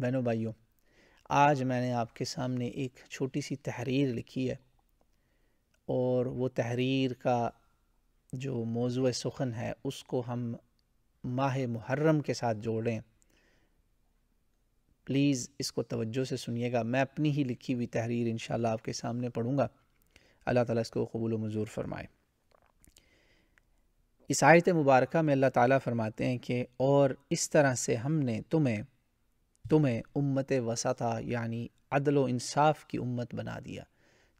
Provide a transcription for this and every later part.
बहनों भाइयों आज मैंने आपके सामने एक छोटी सी तहरीर लिखी है और वो तहरीर का जो मौजू सुखन है उसको हम माह मुहर्रम के साथ जोड़ें प्लीज़ इसको तवज्जो से सुनिएगा मैं अपनी ही लिखी हुई तहरीर इन आपके सामने पढ़ूँगा अल्लाह ताला इसको कबूल मंजूर फरमाए इस आयत मुबारक में अल्लाह ताला फरमाते हैं कि और इस तरह से हमने तुम्हें तुम्हें उम्मत वसाता यानी अदल व इंसाफ की उम्मत बना दिया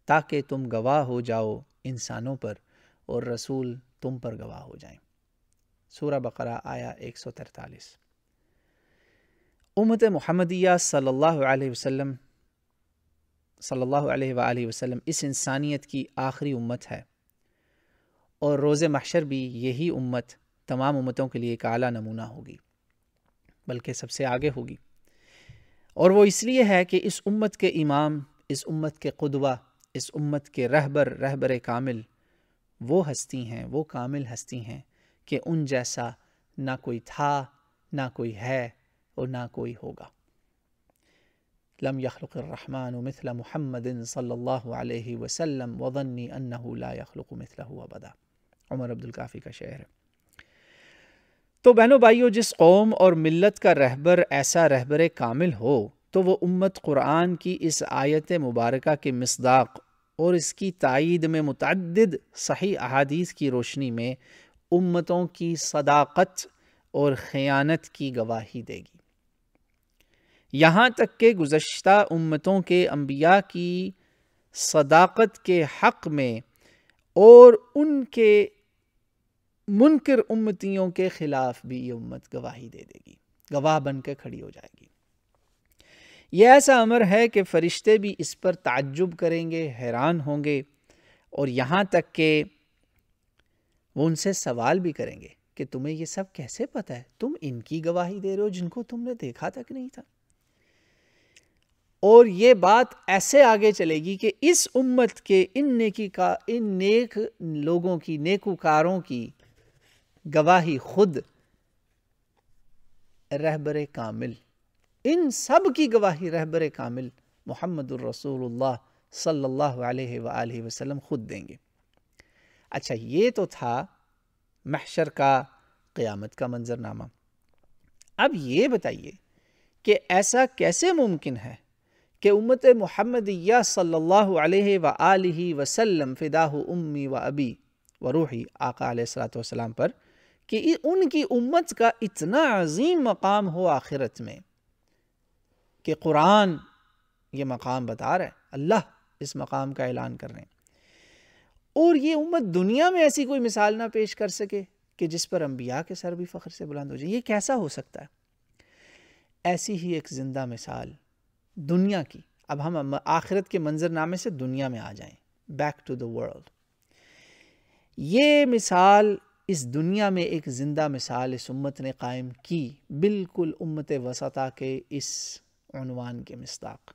ताकि तुम गवाह हो जाओ इंसानों पर और रसूल तुम पर गवाह हो जाएं। सूरह बकरा आया एक सौ तरतालीस उम्मत महमदिया सल्लल्लाहु अलैहि वसल्लम सल्लल्लाहु अलैहि वसल्लम इस इंसानियत की आखिरी उम्मत है और रोज़ महशर भी यही उम्मत तमाम उम्मतों के लिए एक आला नमूना होगी बल्कि सबसे आगे होगी और वो इसलिए है कि इस उम्मत के इमाम इस उम्मत के कदवा इस उम्मत के रहबर रहबर कामिल वो हस्ती हैं वो कामिल हस्ती हैं कि उन जैसा ना कोई था ना कोई है और ना कोई होगा लम यखलरहमान मिथला महमदिन सल्ला वसम वदनी अन्ना ला हुआ बदा उमर अब्दुल काफ़ी का शहर है तो बहनों भाइयों जिस कौम और मिलत का रहबर ऐसा रहबर कामिल हो तो वह उम्मत कुरान की इस आयत मुबारक के मसदाक और इसकी तइद में मतद सही अहादीस की रोशनी में उम्मतों की सदाकत और ख़यानत की गवाही देगी यहाँ तक के गुज्त उम्मतों के अम्बिया की सदाकत के हक़ में और उनके मुनकर उम्मतियों के ख़िलाफ़ भी ये उम्मत गवाही दे देगी गवाह बन कर खड़ी हो जाएगी यह ऐसा अमर है कि फ़रिश्ते भी इस पर ताज्जुब करेंगे हैरान होंगे और यहाँ तक के वो उनसे सवाल भी करेंगे कि तुम्हें ये सब कैसे पता है तुम इनकी गवाही दे रहे हो जिनको तुमने देखा तक नहीं था और ये बात ऐसे आगे चलेगी कि इस उम्मत के इन नेकी का इन नेक लोगों की नेकूकारों की गवाही खुद रहबर कामिल इन सब की गवाही रहबर कामिल मोहम्मद रसूलुल्लाह सल्लल्लाहु अलैहि वसल्लम वसल्लम खुद देंगे अच्छा ये तो था महशर का क़यामत का मंजरनामा अब ये बताइए कि ऐसा कैसे मुमकिन है कि उम्मत महमदिया सल्लल्लाहु अलैहि वसल्लम फ़िदाह उम्मी व अबी व रूही आका सलाम पर कि उनकी उम्मत का इतना अजीम मकाम हो आखिरत में कि कुरान ये मकाम बता रहा है अल्लाह इस मकाम का ऐलान कर रहे हैं और ये उम्मत दुनिया में ऐसी कोई मिसाल ना पेश कर सके कि जिस पर अम्बिया के सर भी फ़ख्र से बुलंद हो जाए ये कैसा हो सकता है ऐसी ही एक ज़िंदा मिसाल दुनिया की अब हम आखिरत के मंजरनामे से दुनिया में आ जाएं बैक टू द वर्ल्ड ये मिसाल इस दुनिया में एक ज़िंदा मिसाल इस उम्मत ने कायम की बिल्कुल उम्मत वसता के इस अनवान के मिस्ताक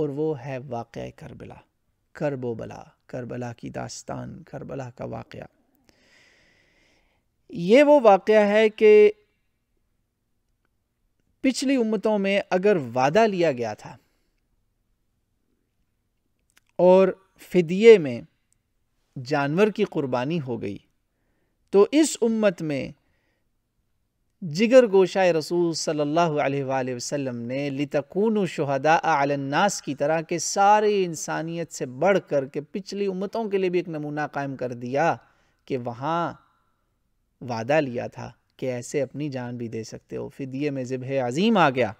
और वो है वाक़ करबला करबो बला करबला की दास्तान करबला का वाक़ ये वो वाक़ है कि पिछली उम्मतों में अगर वादा लिया गया था और फिदिये में जानवर की कुर्बानी हो गई तो इस उम्मत में जिगर गोशाए रसूल सल्लल्लाहु अलैहि वसल्लम ने लितकून शहदा अलन्नास की तरह के सारे इंसानियत से बढ़ कर के पिछली उम्मतों के लिए भी एक नमूना कायम कर दिया कि वहाँ वादा लिया था कि ऐसे अपनी जान भी दे सकते हो दिए में ज़िब अज़ीम आ गया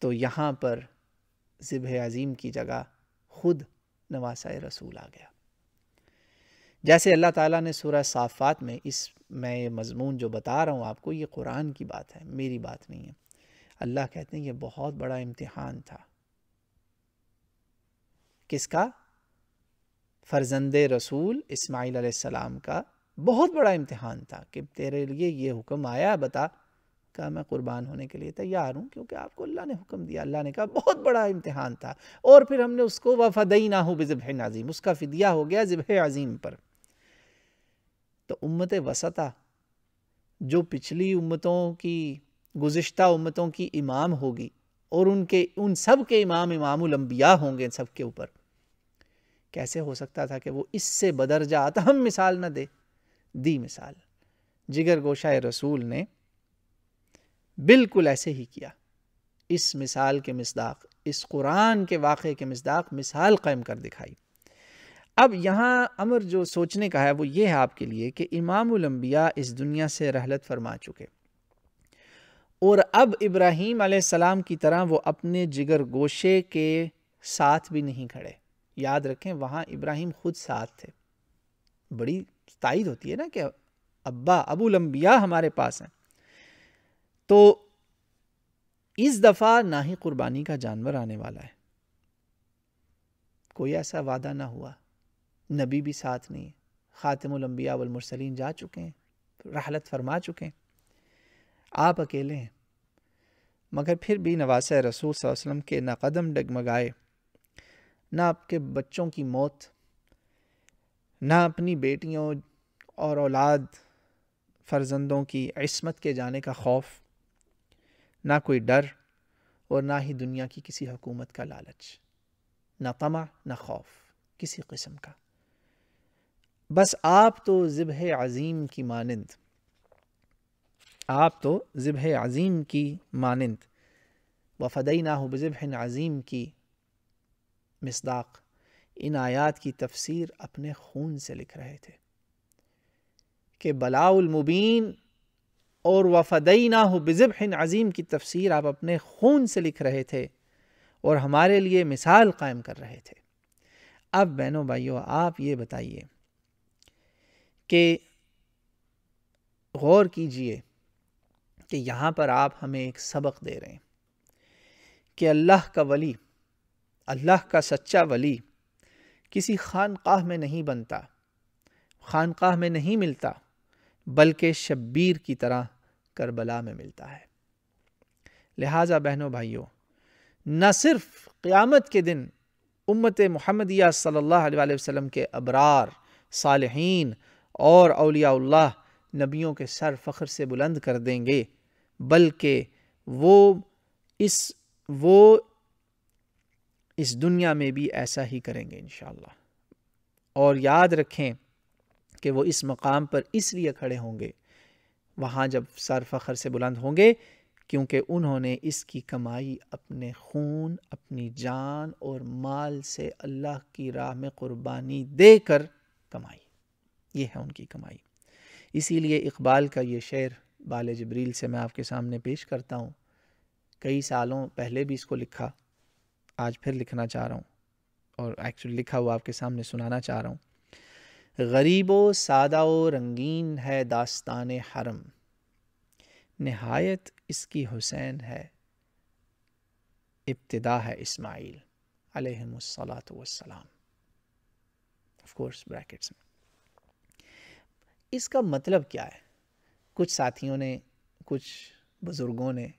तो यहाँ पर ज़िब अज़ीम की जगह खुद नवासा रसूल आ गया जैसे अल्लाह ताला ने सूरह साफ़ात में इस मैं ये मजमून जो बता रहा हूँ आपको ये कुरान की बात है मेरी बात नहीं है अल्लाह कहते हैं ये बहुत बड़ा इम्तहान था किसका फर्जंद रसूल इस्माईल सलाम का बहुत बड़ा इम्तहान था कि तेरे लिए ये हुक्म आया बता कहा मैं कुर्बान होने के लिए तैयार हूँ क्योंकि आपको अल्लाह ने हुक्म दिया अल्लाह ने कहा बहुत बड़ा इम्तिहान था और फिर हमने उसको वफदई ना हो बिज़ब नाजीम उसका फ़िदिया हो गया ज़िब अज़ीम पर तो उम्मत वसता जो पिछली उम्मतों की गुज्त उम्मतों की इमाम होगी और उनके उन सब के इमाम इमामबिया होंगे सब के ऊपर कैसे हो सकता था कि वो इससे बदर जात हम मिसाल न दे दी मिसाल जिगर गोशाए रसूल ने बिल्कुल ऐसे ही किया इस मिसाल के मसदाक इस कुरान के वाक़े के मसदाक मिसाल कायम कर दिखाई अब यहाँ अमर जो सोचने का है वो ये है आपके लिए कि इमामबिया इस दुनिया से रहलत फरमा चुके और अब इब्राहिम सलाम की तरह वो अपने जिगर गोशे के साथ भी नहीं खड़े याद रखें वहाँ इब्राहिम खुद साथ थे बड़ी तायद होती है ना कि अब्बा अबू लम्बिया हमारे पास हैं तो इस दफ़ा ना ही कुर्बानी का जानवर आने वाला है कोई ऐसा वादा ना हुआ नबी भी साथ नहीं ख़ातमलम्बिया वलमरसलिन जा चुके हैं रहलत फरमा चुके हैं आप अकेले हैं मगर फिर भी नवास रसूल वसम के ना कदम डगमगाए ना आपके बच्चों की मौत ना अपनी बेटियों और औलाद फर्जंदों की इसमत के जाने का खौफ ना कोई डर और ना ही दुनिया की किसी हकूमत का लालच ना तमा ना खौफ किसी किस्म का बस आप तो ज़िबह अज़ीम की मानंद आप तो ज़िबह अज़ीम की मानंद फ़दई ना हो बज़िब अज़ीम की मसदाक़ इन आयात की तफसीर अपने खून से लिख रहे थे कि बलाउलमुबीन और वफ़दई ना हो बज़िब अज़ीम की तफसीर आप अपने खून से लिख रहे थे और हमारे लिए मिसाल कायम कर रहे थे अब बहनों भाइयों आप ये बताइए कि गौर कीजिए कि यहाँ पर आप हमें एक सबक दे रहे हैं कि अल्लाह का वली अल्लाह का सच्चा वली किसी खानकाह में नहीं बनता खानकाह में नहीं मिलता बल्कि शब्बीर की तरह करबला में मिलता है लिहाजा बहनों भाइयों न सिर्फ क़्यामत के दिन उम्मत महमदिया सल्लल्लाहु अलैहि वसल्लम के अबरार सालहीन और अलियाल्ला नबियों के सर फ़ख्र से बुलंद कर देंगे बल्कि वो इस वो इस दुनिया में भी ऐसा ही करेंगे इन और याद रखें कि वो इस मकाम पर इसलिए खड़े होंगे वहाँ जब सर फ़ख्र से बुलंद होंगे क्योंकि उन्होंने इसकी कमाई अपने खून अपनी जान और माल से अल्लाह की राह में क़ुरबानी देकर कमाई ये है उनकी कमाई इसीलिए इकबाल का ये शेर बाल जबरील से मैं आपके सामने पेश करता हूँ कई सालों पहले भी इसको लिखा आज फिर लिखना चाह रहा हूँ और एक्चुअली लिखा हुआ आपके सामने सुनाना चाह रहा हूँ गरीब व सादा व रंगीन है दास्तान हरम नहायत इसकी हुसैन है इब्तदा है इस्माइल अलहमसलात वसलाम ऑफ कोर्स ब्रैकेट्स में इसका मतलब क्या है कुछ साथियों ने कुछ बुज़ुर्गों ने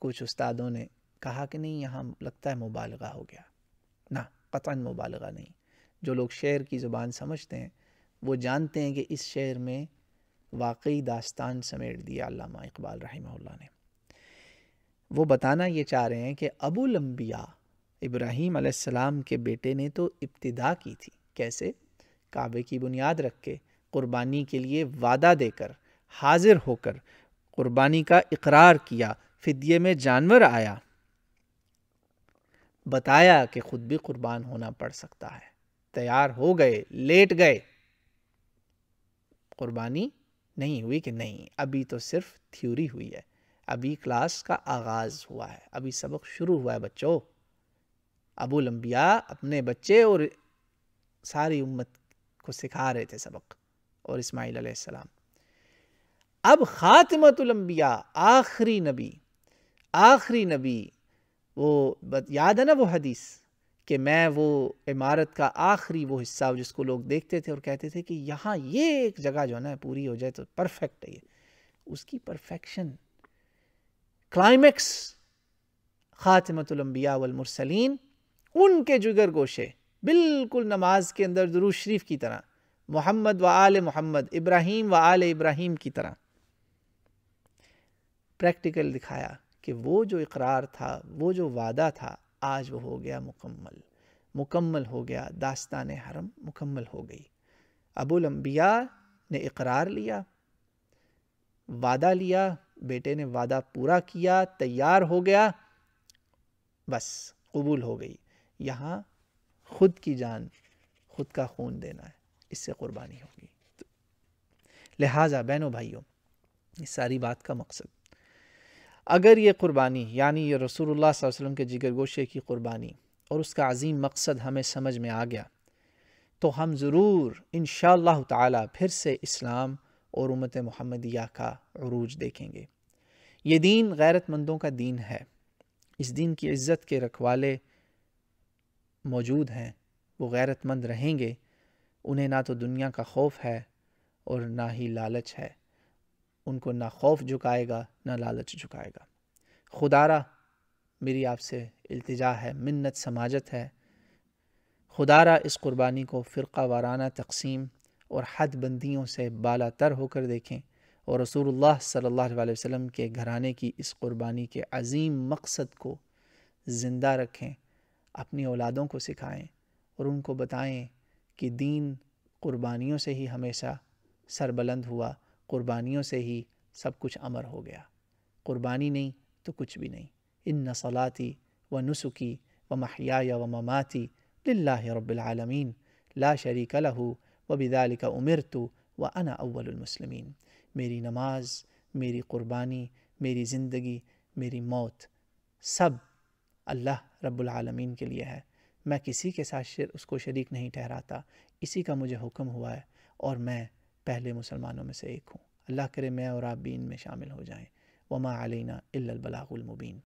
कुछ उस्तादों ने कहा कि नहीं यहाँ लगता है मुबालगा हो गया ना कता मुबालगा नहीं जो लोग शेर की ज़ुबान समझते हैं वो जानते हैं कि इस शेर में वाकई दास्तान समेट दिया अल्लामा इकबाल रहमल्ला ने वो बताना ये चाह रहे हैं कि अबुल अम्बिया इब्राहीम अलैहिस्सलाम के बेटे ने तो इब्तिदा की थी कैसे काबे की बुनियाद रख के कुर्बानी के लिए वादा देकर हाजिर होकर क़ुरबानी का इकरार किया फिदिये में जानवर आया बताया कि ख़ुद भी क़ुरबान होना पड़ सकता है तैयार हो गए लेट गए क़ुरबानी नहीं हुई कि नहीं अभी तो सिर्फ थ्योरी हुई है अभी क्लास का आगाज़ हुआ है अभी सबक शुरू हुआ है बच्चों अबू लम्बिया अपने बच्चे और सारी उम्मत को सिखा रहे थे सबक और इस्माईल अब ख़ातमतलम्बिया आखिरी नबी आखिरी नबी वो याद है ना वो हदीस कि मैं वो इमारत का आखिरी वो हिस्सा जिसको लोग देखते थे और कहते थे कि यहाँ ये एक जगह जो है ना पूरी हो जाए तो परफेक्ट है ये उसकी परफेक्शन क्लाइमेक्स ख़ातमतलम्बिया वलमरसलिन उनके जुगर गोशे बिल्कुल नमाज के अंदर दरूज शरीफ की तरह मोहम्मद व आल मोहम्मद इब्राहिम व आल इब्राहिम की तरह प्रैक्टिकल दिखाया कि वो जो इकरार था वो जो वादा था आज वो हो गया मुकम्मल मुकम्मल हो गया दास्तान हरम मुकम्मल हो गई अबुल अम्बिया ने इकरार लिया वादा लिया बेटे ने वादा पूरा किया तैयार हो गया बस कबूल हो गई यहाँ खुद की जान खुद का खून देना है इससे कुर्बानी होगी तो लिहाजा बहनों भाइयों इस सारी बात का मकसद अगर ये क़ुरबानी यानी ये रसूलुल्लाह वसल्लम के जिगर गोशे की क़ुरबानी और उसका अजीम मकसद हमें समझ में आ गया तो हम ज़रूर इन ताला फिर से इस्लाम और उमत महमदिया का रूज देखेंगे ये दीन गैरतमंदों का दीन है इस दीन की इज़्ज़त के रखवाले मौजूद हैं वो गैरतमंद रहेंगे उन्हें ना तो दुनिया का खौफ है और ना ही लालच है उनको ना खौफ झुकाएगा ना लालच झुकाएगा खुदारा मेरी आपसे अल्तजा है मिन्नत समाजत है खुदारा इस कुर्बानी को फ़िरका वाराना तकसीम और हद बंदियों से बाला तर होकर देखें और रसूलुल्लाह सल्लल्लाहु अलैहि वसल्लम के घराने की इस कुर्बानी के अजीम मकसद को ज़िंदा रखें अपनी औलादों को सिखाएं और उनको बताएं कि दीन क़ुरबानियों से ही हमेशा सरबलंद हुआ क़ुरबानियों से ही सब कुछ अमर हो गया कुर्बानी नहीं तो कुछ भी नहीं इन नसलाती व नुसुकी व महिया व ममाती लाला रबालमीन ला शरीक लहू व बिदाल का उमिर तो व अना अव्वलमसलमिन मेरी नमाज मेरी क़ुरबानी मेरी ज़िंदगी मेरी मौत सब अल्लाह रब्बुल रबालमीन के लिए है मैं किसी के साथ शर, उसको शरीक नहीं ठहराता इसी का मुझे हुक्म हुआ है और मैं पहले मुसलमानों में से एक हूँ अल्लाह करे मैं और आप भी इनमें शामिल हो जाएँ वमा अलैना इल्लल